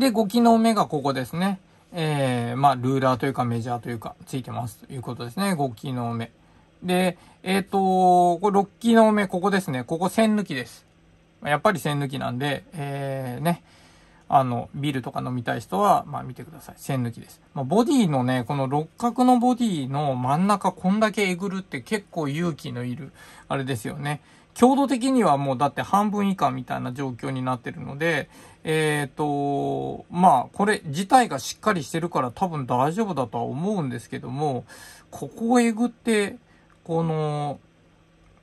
で、5機能目がここですね。えー、まあ、ルーラーというかメジャーというか、ついてますということですね。5機能目。で、えっ、ー、とこれ6機能目、ここですね。ここ線抜きです。やっぱり線抜きなんで、えー、ね。あの、ビールとか飲みたい人は、まあ見てください。線抜きです。まあ、ボディのね、この六角のボディの真ん中こんだけえぐるって結構勇気のいる、あれですよね。強度的にはもうだって半分以下みたいな状況になってるので、えっ、ー、と、まあ、これ自体がしっかりしてるから多分大丈夫だとは思うんですけども、ここをえぐって、この、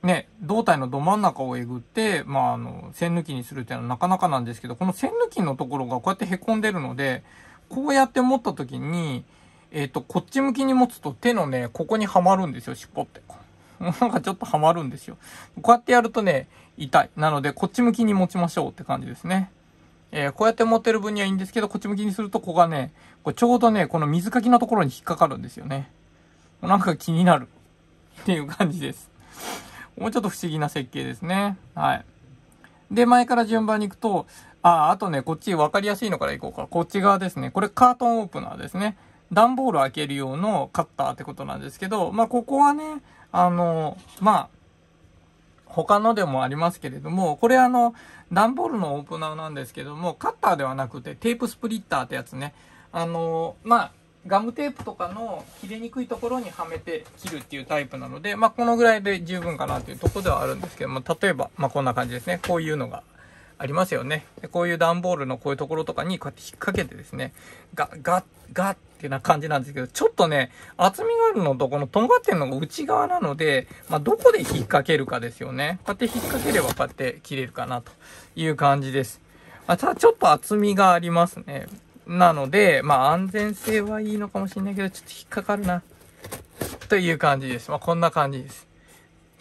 ね、胴体のど真ん中をえぐって、まあ、あの、線抜きにするっていうのはなかなかなんですけど、この線抜きのところがこうやって凹んでるので、こうやって持った時に、えっ、ー、と、こっち向きに持つと手のね、ここにはまるんですよ、尻尾って。なんかちょっとハマるんですよ。こうやってやるとね、痛い。なので、こっち向きに持ちましょうって感じですね。えー、こうやって持てる分にはいいんですけど、こっち向きにすると、ここがね、これちょうどね、この水かきのところに引っかかるんですよね。なんか気になる。っていう感じです。もうちょっと不思議な設計ですね。はい。で、前から順番に行くと、あ、あとね、こっち分かりやすいのから行こうか。こっち側ですね。これカートンオープナーですね。段ボール開ける用のカッターってことなんですけど、まあ、ここはね、あの、まあ、他のでもありますけれども、これあの、段ボールのオープナーなんですけども、カッターではなくてテープスプリッターってやつね。あの、まあ、ガムテープとかの切れにくいところにはめて切るっていうタイプなので、まあ、このぐらいで十分かなっていうとこではあるんですけども、例えば、まあ、こんな感じですね。こういうのがありますよね。でこういう段ボールのこういうところとかにこうやって引っ掛けてですね、ガッ、ガッ、ガッっていうな感じなんですけど、ちょっとね、厚みがあるのとこのとんがってるのが内側なので、まあ、どこで引っ掛けるかですよね。こうやって引っ掛ければこうやって切れるかなという感じです。まあ、ただちょっと厚みがありますね。なので、まあ安全性はいいのかもしれないけど、ちょっと引っかかるな。という感じです。まあこんな感じです。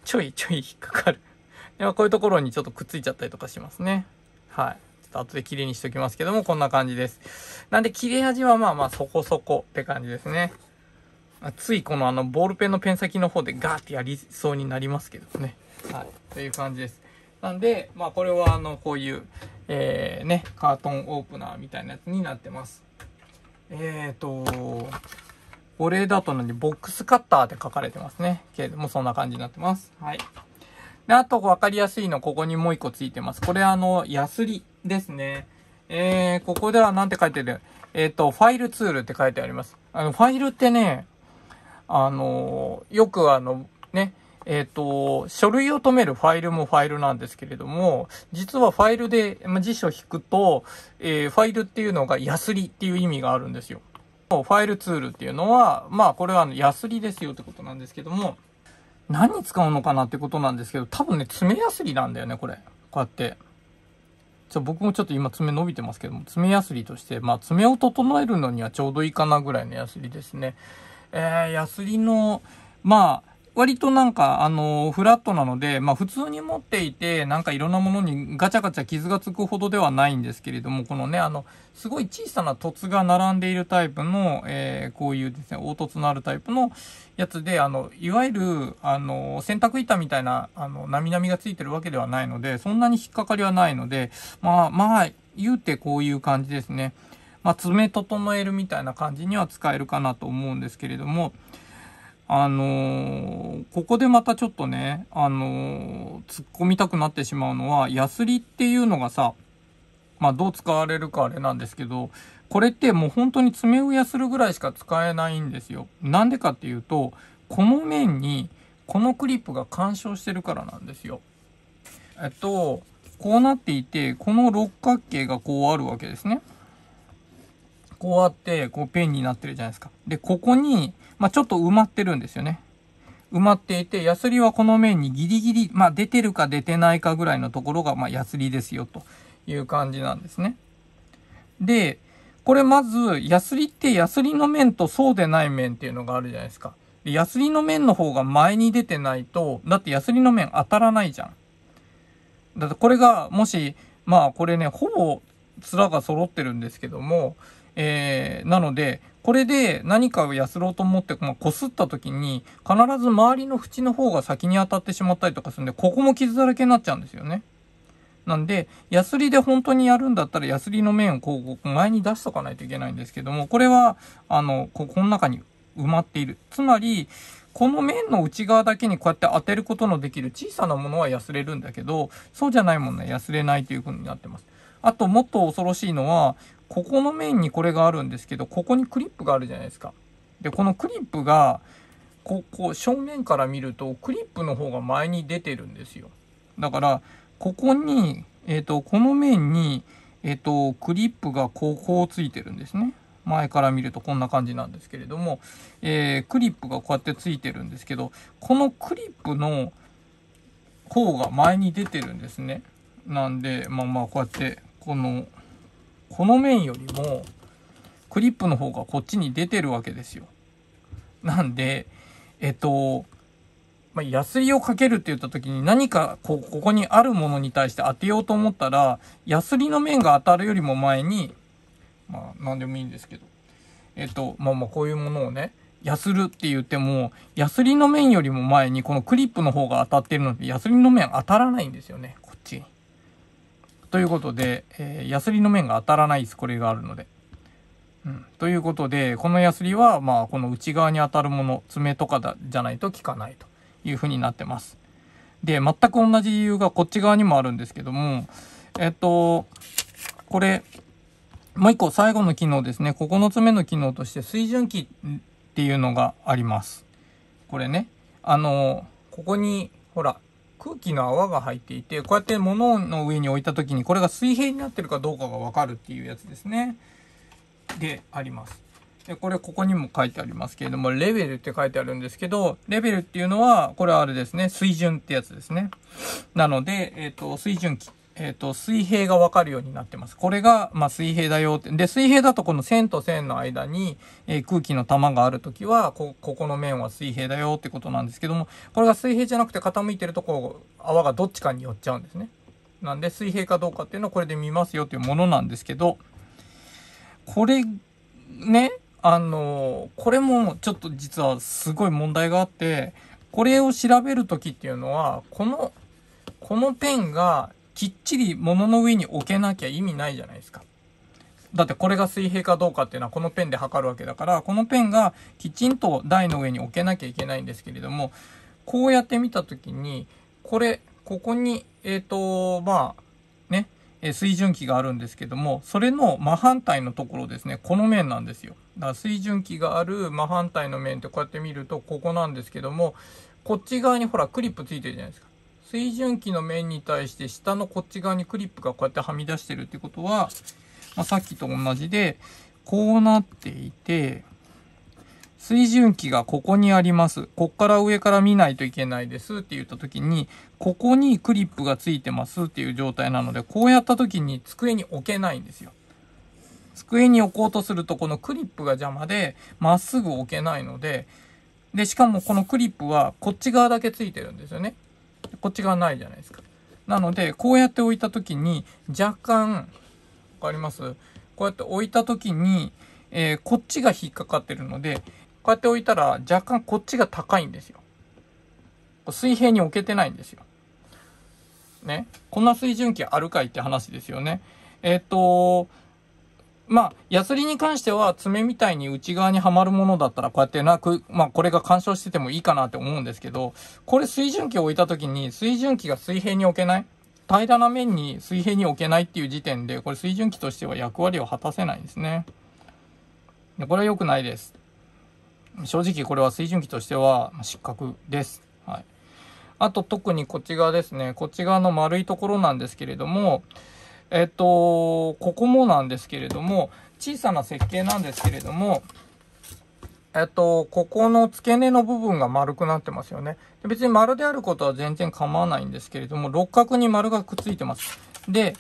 ちょいちょい引っかかる。やこういうところにちょっとくっついちゃったりとかしますね。はい。ちょっと後で綺麗にしておきますけども、こんな感じです。なんで切れ味はまあまあそこそこって感じですね。ついこのあのボールペンのペン先の方でガーってやりそうになりますけどね。はい。という感じです。なんで、まあこれはあのこういう、えー、ね、カートンオープナーみたいなやつになってます。えーと、お礼だとなんでボックスカッターって書かれてますね。けれどもそんな感じになってます。はい。で、あと分かりやすいの、ここにもう一個ついてます。これあの、ヤスリですね。えー、ここではなんて書いてるえっ、ー、と、ファイルツールって書いてあります。あの、ファイルってね、あのよくあの、ね、えっ、と、書類を止めるファイルもファイルなんですけれども、実はファイルで、ま、辞書引くと、えファイルっていうのがヤスリっていう意味があるんですよ。ファイルツールっていうのは、まあ、これはあのヤスリですよってことなんですけども、何に使うのかなってことなんですけど、多分ね、爪やすりなんだよね、これ。こうやって。ちょ、僕もちょっと今爪伸びてますけども、爪やすりとして、まあ爪を整えるのにはちょうどいいかなぐらいのやすりですね。えー、やすりの、まあ、割となんか、あの、フラットなので、まあ普通に持っていて、なんかいろんなものにガチャガチャ傷がつくほどではないんですけれども、このね、あの、すごい小さな凸が並んでいるタイプの、えー、こういうですね、凹凸のあるタイプのやつで、あの、いわゆる、あの、洗濯板みたいな、あの、なみなみがついてるわけではないので、そんなに引っかかりはないので、まあ、まあ、言うてこういう感じですね。まあ、爪整えるみたいな感じには使えるかなと思うんですけれども、あのここでまたちょっとね、あの突っ込みたくなってしまうのは、ヤスリっていうのがさ、まあ、どう使われるかあれなんですけど、これってもう本当に爪をやするぐらいしか使えないんですよ。なんでかっていうと、この面にこのクリップが干渉してるからなんですよ。えっと、こうなっていて、この六角形がこうあるわけですね。こうあって、こうペンになってるじゃないですか。で、ここにまあ、ちょっと埋まってるんですよね。埋まっていて、ヤスリはこの面にギリギリ、まあ、出てるか出てないかぐらいのところが、まあ、ヤスリですよという感じなんですね。で、これまず、ヤスリってヤスリの面とそうでない面っていうのがあるじゃないですか。でヤスリの面の方が前に出てないと、だってヤスリの面当たらないじゃん。だってこれが、もし、まあこれね、ほぼ面が揃ってるんですけども、えー、なので、これで何かをやすろうと思って、まあ、擦った時に、必ず周りの縁の方が先に当たってしまったりとかするんで、ここも傷だらけになっちゃうんですよね。なんで、ヤスリで本当にやるんだったら、ヤスリの面をこう、前に出しとかないといけないんですけども、これは、あの、ここの中に埋まっている。つまり、この面の内側だけにこうやって当てることのできる小さなものはやすれるんだけど、そうじゃないものはやすれないというふうになってます。あと、もっと恐ろしいのは、ここの面にこれがあるんですけど、ここにクリップがあるじゃないですか。で、このクリップが、ここ、正面から見ると、クリップの方が前に出てるんですよ。だから、ここに、えっ、ー、と、この面に、えっ、ー、と、クリップがこう、こうついてるんですね。前から見るとこんな感じなんですけれども、えー、クリップがこうやってついてるんですけど、このクリップの方が前に出てるんですね。なんで、まあまあ、こうやって、この、この面よりもクリップの方がこっちに出てるわけですよ。なんで、えっと、まあ、ヤスリをかけるって言った時に何かこここにあるものに対して当てようと思ったら、ヤスリの面が当たるよりも前に、まあ、何でもいいんですけど、えっと、まあまあ、こういうものをね、ヤスるって言っても、ヤスリの面よりも前にこのクリップの方が当たってるので、ヤスリの面当たらないんですよね、こっち。ということで、えー、ヤスリの面が当たらないです。これがあるので。うん、ということで、このヤスリは、まあ、この内側に当たるもの、爪とかだじゃないと効かないというふうになってます。で、全く同じ理由がこっち側にもあるんですけども、えっと、これ、もう一個最後の機能ですね。ここの爪の機能として水準器っていうのがあります。これね。あの、ここに、ほら、空気の泡が入っていて、こうやって物の上に置いた時にこれが水平になってるかどうかがわかるっていうやつですね。で、あります。で、これここにも書いてありますけれども、レベルって書いてあるんですけど、レベルっていうのは、これはあれですね、水準ってやつですね。なので、えっ、ー、と、水準器。えっ、ー、と、水平がわかるようになってます。これが、まあ、水平だよって。で、水平だとこの線と線の間に、えー、空気の玉があるときは、こ、ここの面は水平だよってことなんですけども、これが水平じゃなくて傾いてるところ、泡がどっちかに寄っちゃうんですね。なんで、水平かどうかっていうのをこれで見ますよっていうものなんですけど、これ、ね、あのこれもちょっと実はすごい問題があって、これを調べるときっていうのは、この、このペンがきっちり物の上に置けなきゃ意味ないじゃないですか。だってこれが水平かどうかっていうのはこのペンで測るわけだから、このペンがきちんと台の上に置けなきゃいけないんですけれども、こうやって見たときに、これ、ここに、えっ、ー、と、まあ、ね、水準器があるんですけども、それの真反対のところですね、この面なんですよ。だから水準器がある真反対の面ってこうやって見ると、ここなんですけども、こっち側にほらクリップついてるじゃないですか。水準器の面に対して下のこっち側にクリップがこうやってはみ出してるってことは、まあ、さっきと同じで、こうなっていて、水準器がここにあります。こっから上から見ないといけないですって言った時に、ここにクリップがついてますっていう状態なので、こうやった時に机に置けないんですよ。机に置こうとすると、このクリップが邪魔で、まっすぐ置けないので、で、しかもこのクリップはこっち側だけついてるんですよね。こっち側ないじゃないですか。なので、こうやって置いた時に、若干、分かりますこうやって置いた時に、えー、こっちが引っかかってるので、こうやって置いたら若干こっちが高いんですよ。水平に置けてないんですよ。ね。こんな水準器あるかいって話ですよね。えっ、と、まあ、ヤスリに関しては爪みたいに内側にはまるものだったら、こうやってなく、まあ、これが干渉しててもいいかなって思うんですけど、これ水準器を置いた時に、水準器が水平に置けない平らな面に水平に置けないっていう時点で、これ水準器としては役割を果たせないんですね。これは良くないです。正直これは水準器としては失格です。はい。あと特にこっち側ですね。こっち側の丸いところなんですけれども、えっと、ここもなんですけれども、小さな設計なんですけれども、えっと、ここの付け根の部分が丸くなってますよね。別に丸であることは全然構わないんですけれども、六角に丸がくっついてます。で、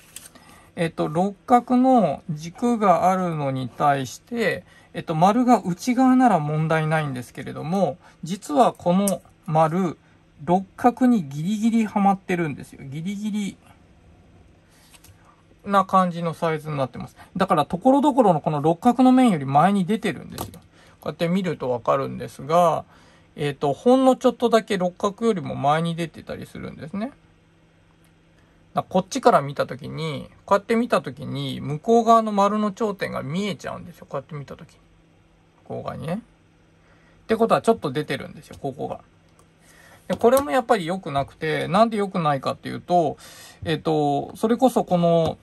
えっと、六角の軸があるのに対して、えっと、丸が内側なら問題ないんですけれども、実はこの丸、六角にギリギリはまってるんですよ。ギリギリな感じのサイズになってます。だから、ところどころのこの六角の面より前に出てるんですよ。こうやって見るとわかるんですが、えっ、ー、と、ほんのちょっとだけ六角よりも前に出てたりするんですね。こっちから見たときに、こうやって見たときに、向こう側の丸の頂点が見えちゃうんですよ。こうやって見たときに。ここがにね。ってことはちょっと出てるんですよ、ここが。で、これもやっぱり良くなくて、なんで良くないかっていうと、えっ、と、それこそこの、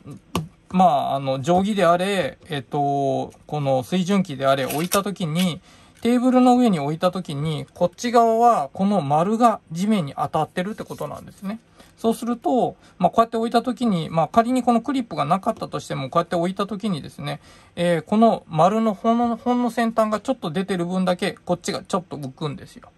まあ、あの、定規であれ、えっ、と、この水準器であれ置いた時に、テーブルの上に置いた時に、こっち側はこの丸が地面に当たってるってことなんですね。そうすると、まあ、こうやって置いた時に、まあ、仮にこのクリップがなかったとしても、こうやって置いた時にですね、えー、この丸のほんの、ほんの先端がちょっと出てる分だけ、こっちがちょっと浮くんですよ。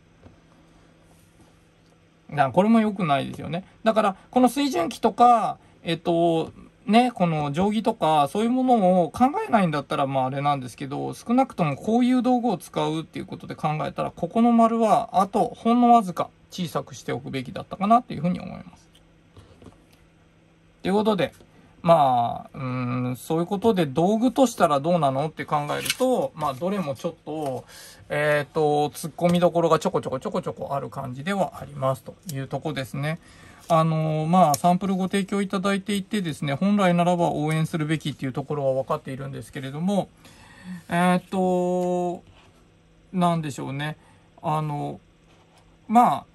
だこれも良くないですよね。だから、この水準器とか、えっと、ね、この定規とかそういうものを考えないんだったらまああれなんですけど少なくともこういう道具を使うっていうことで考えたらここの丸はあとほんのわずか小さくしておくべきだったかなっていうふうに思います。ということでまあ、うん、そういうことで道具としたらどうなのって考えると、まあ、どれもちょっと、えっ、ー、と、突っ込みどころがちょこちょこちょこちょこある感じではありますというとこですね。あのまあ、サンプルご提供いただいていてですね、本来ならば応援するべきっていうところは分かっているんですけれども、えっ、ー、と、なんでしょうね。あの、まあ、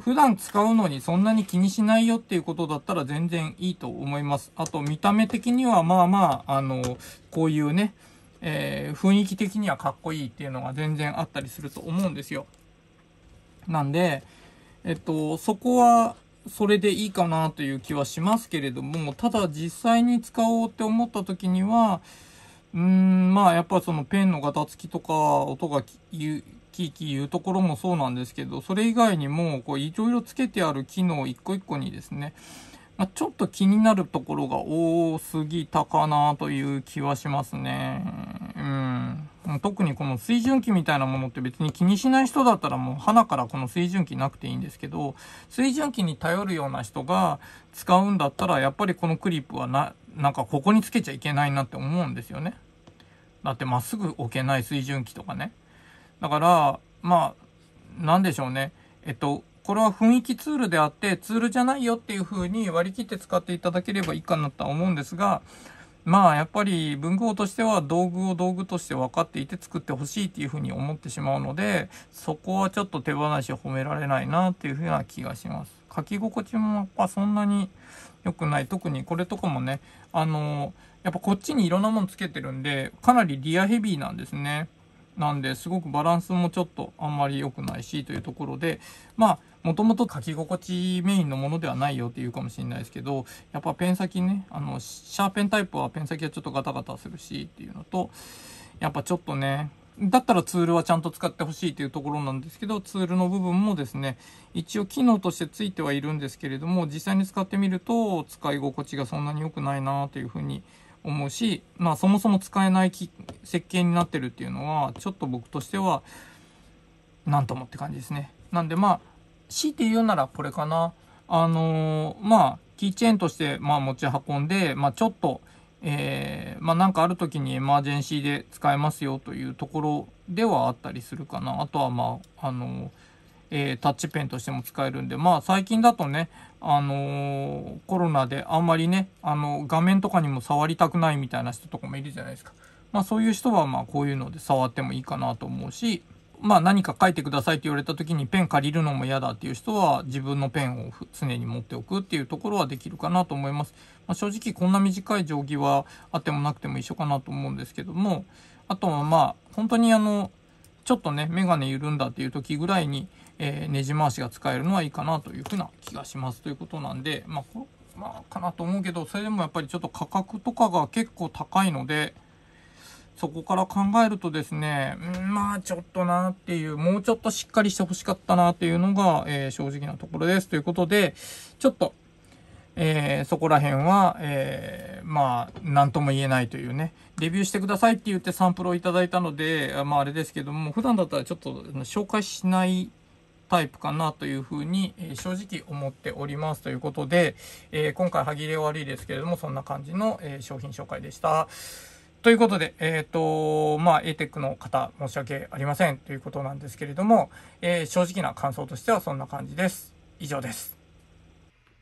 普段使うのにそんなに気にしないよっていうことだったら全然いいと思います。あと、見た目的にはまあまあ、あの、こういうね、えー、雰囲気的にはかっこいいっていうのが全然あったりすると思うんですよ。なんで、えっと、そこは、それでいいかなという気はしますけれども、ただ実際に使おうって思った時には、うーん、まあやっぱそのペンのガタつきとか、音がキーキー言うところもそうなんですけど、それ以外にも、こう、いろいろつけてある機能一個一個にですね、まあ、ちょっと気になるところが多すぎたかなという気はしますね。うん。特にこの水準器みたいなものって別に気にしない人だったらもう鼻からこの水準器なくていいんですけど、水準器に頼るような人が使うんだったら、やっぱりこのクリップはな、なんかここにつけちゃいけないなって思うんですよね。だってまっすぐ置けない水準器とかね。だから、まあ、なんでしょうね。えっと、これは雰囲気ツールであって、ツールじゃないよっていう風に割り切って使っていただければいいかなとは思うんですが、まあやっぱり文豪としては道具を道具として分かっていて作ってほしいっていうふうに思ってしまうのでそこはちょっと手放し褒められないなっていうふうな気がします書き心地もやっぱそんなに良くない特にこれとかもねあのやっぱこっちにいろんなものつけてるんでかなりリアヘビーなんですねなんですごくバランスもちょっとあんまり良くないしというところで、まあ、もともと書き心地メインのものではないよっていうかもしれないですけど、やっぱペン先ね、あの、シャーペンタイプはペン先はちょっとガタガタするしっていうのと、やっぱちょっとね、だったらツールはちゃんと使ってほしいというところなんですけど、ツールの部分もですね、一応機能としてついてはいるんですけれども、実際に使ってみると使い心地がそんなに良くないなというふうに思うし、まあそもそも使えない設計になってるっていうのは、ちょっと僕としては、何ともって感じですね。なんでまあ、強いて言うならこれかな。あのー、まあ、キーチェーンとして、まあ持ち運んで、まあちょっと、えー、まあかある時にエマージェンシーで使えますよというところではあったりするかな。あとはまあ、あのー、えー、タッチペンとしても使えるんで、まあ最近だとね、あのコロナであんまりね、あの、画面とかにも触りたくないみたいな人とかもいるじゃないですか。まあそういう人はまあこういうので触ってもいいかなと思うし、まあ何か書いてくださいって言われた時にペン借りるのも嫌だっていう人は自分のペンを常に持っておくっていうところはできるかなと思います。まあ、正直こんな短い定規はあってもなくても一緒かなと思うんですけども、あとはまあ本当にあの、ちょっとね、メガネ緩んだっていう時ぐらいに、えー、ネジ回しが使えるのはいいかなというふうな気がしますということなんで、まあ、まあ、かなと思うけど、それでもやっぱりちょっと価格とかが結構高いので、そこから考えるとですね、まあちょっとなっていう、もうちょっとしっかりしてほしかったなっていうのが、えー、正直なところです。ということで、ちょっと、えー、そこら辺は、えー、まあ、なんとも言えないというね、レビューしてくださいって言ってサンプルをいただいたので、まああれですけども、普段だったらちょっと紹介しないタイプかなというふうに、え正直思っておりますということで、え今回歯切れ悪いですけれども、そんな感じの、え商品紹介でした。ということで、えっ、ー、と、まあ、ATEC の方、申し訳ありませんということなんですけれども、えー、正直な感想としてはそんな感じです。以上です。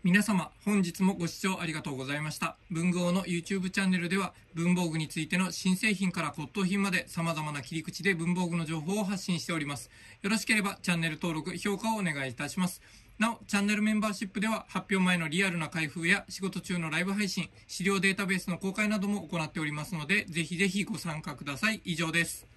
皆様、本日もご視聴ありがとうございました。文具王の YouTube チャンネルでは、文房具についての新製品から骨董品まで様々な切り口で文房具の情報を発信しております。よろしければチャンネル登録、評価をお願いいたします。なお、チャンネルメンバーシップでは発表前のリアルな開封や仕事中のライブ配信、資料データベースの公開なども行っておりますので、ぜひぜひご参加ください。以上です。